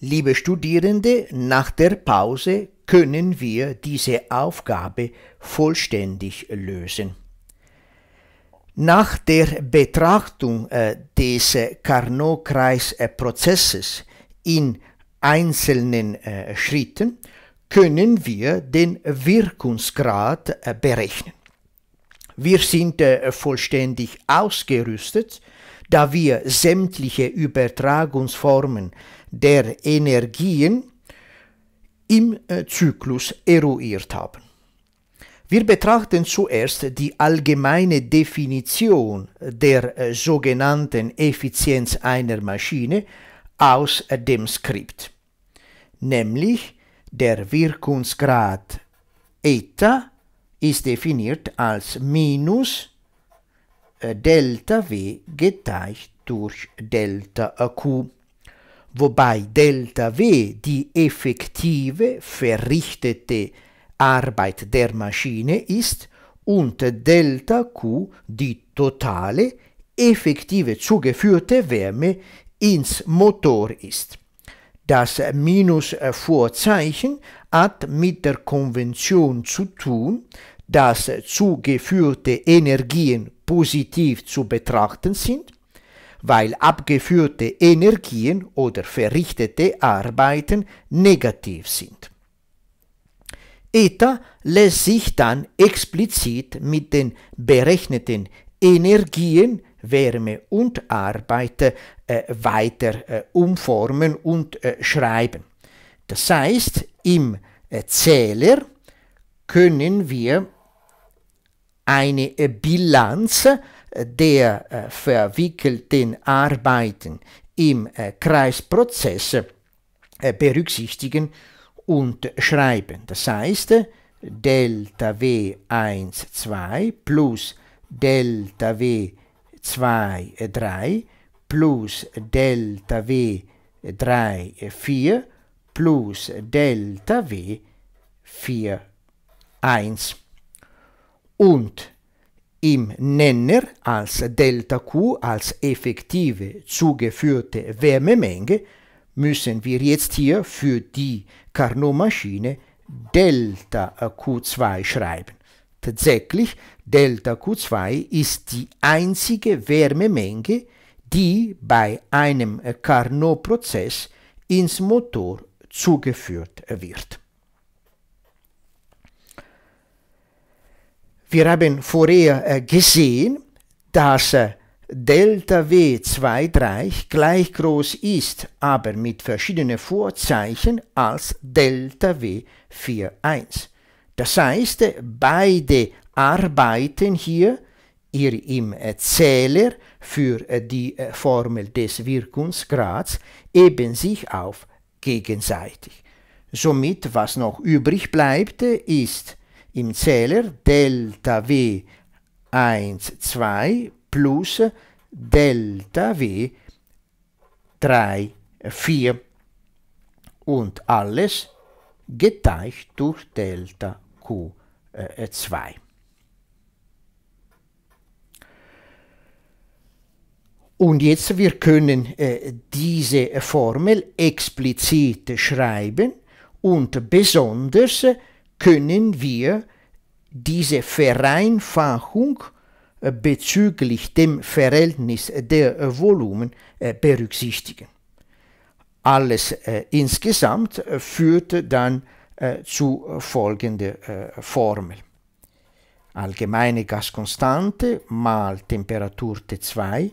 Liebe Studierende, nach der Pause können wir diese Aufgabe vollständig lösen. Nach der Betrachtung äh, des Carnot-Kreis-Prozesses äh, in einzelnen äh, Schritten können wir den Wirkungsgrad berechnen. Wir sind vollständig ausgerüstet, da wir sämtliche Übertragungsformen der Energien im äh, Zyklus eruiert haben. Wir betrachten zuerst die allgemeine Definition der äh, sogenannten Effizienz einer Maschine aus äh, dem Skript, nämlich der Wirkungsgrad Eta ist definiert als minus Delta W geteilt durch Delta Q wobei Δw die effektive verrichtete Arbeit der Maschine ist und Δq die totale effektive zugeführte Wärme ins Motor ist. Das Minusvorzeichen hat mit der Konvention zu tun, dass zugeführte Energien positiv zu betrachten sind weil abgeführte Energien oder verrichtete Arbeiten negativ sind. Eta lässt sich dann explizit mit den berechneten Energien Wärme und Arbeit äh, weiter äh, umformen und äh, schreiben. Das heißt, im äh, Zähler können wir eine äh, Bilanz äh, der äh, verwickelten Arbeiten im äh, Kreisprozess berücksichtigen und schreiben. Das heißt, Delta W1, 2 plus Delta W2, 3 plus Delta W3, 4 plus Delta W4, 1. Und im Nenner als Delta Q, als effektive zugeführte Wärmemenge müssen wir jetzt hier für die Carnot-Maschine Delta Q2 schreiben. Tatsächlich, Delta Q2 ist die einzige Wärmemenge, die bei einem Carnot-Prozess ins Motor zugeführt wird. Wir haben vorher äh, gesehen, dass äh, Delta W23 gleich groß ist, aber mit verschiedenen Vorzeichen als Delta W41. Das heißt, äh, beide arbeiten hier, hier im Zähler für die Formel des Wirkungsgrads, eben sich auf gegenseitig. Somit, was noch übrig bleibt, ist im Zähler Delta W 1, 2 plus Delta W 3, 4 und alles geteilt durch Delta Q2. Äh, und jetzt, wir können äh, diese Formel explizit schreiben und besonders können wir diese Vereinfachung äh, bezüglich dem Verhältnis der äh, Volumen äh, berücksichtigen. Alles insgesamt führt dann zu folgender Formel. Allgemeine Gaskonstante mal Temperatur T2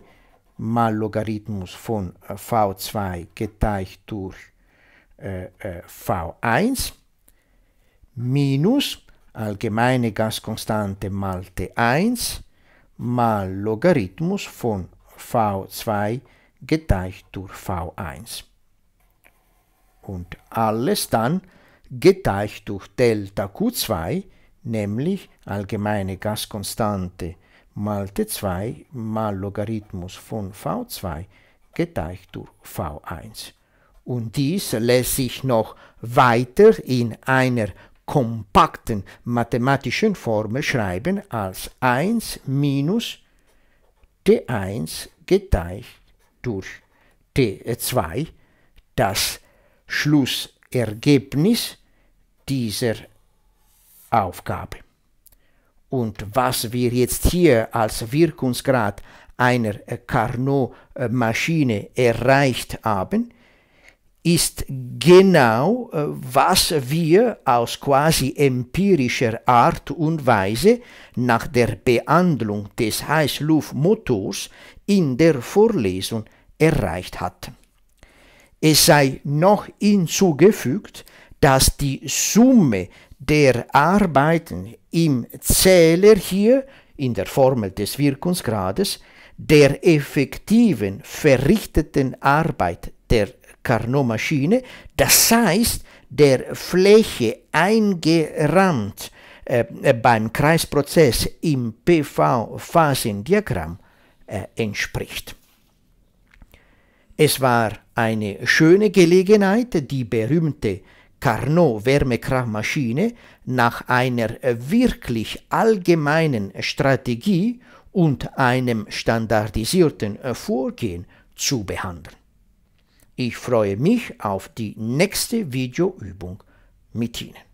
mal Logarithmus von V2 geteilt durch V1 minus allgemeine Gaskonstante mal T1 mal Logarithmus von V2 geteilt durch V1. Und alles dann geteilt durch Delta Q2, nämlich allgemeine Gaskonstante mal T2 mal Logarithmus von V2 geteilt durch V1. Und dies lässt sich noch weiter in einer kompakten mathematischen Formel schreiben als 1 minus t1 geteilt durch t2 das Schlussergebnis dieser Aufgabe. Und was wir jetzt hier als Wirkungsgrad einer Carnot-Maschine erreicht haben, ist genau, äh, was wir aus quasi empirischer Art und Weise nach der Behandlung des Heißluftmotors in der Vorlesung erreicht hatten. Es sei noch hinzugefügt, dass die Summe der Arbeiten im Zähler hier in der Formel des Wirkungsgrades der effektiven, verrichteten Arbeit der Carnot-Maschine, das heißt der Fläche eingerahmt äh, äh, beim Kreisprozess im PV-Phasendiagramm äh, entspricht. Es war eine schöne Gelegenheit, die berühmte Carnot-Wärmekraftmaschine nach einer wirklich allgemeinen Strategie und einem standardisierten äh, Vorgehen zu behandeln. Ich freue mich auf die nächste Videoübung mit Ihnen.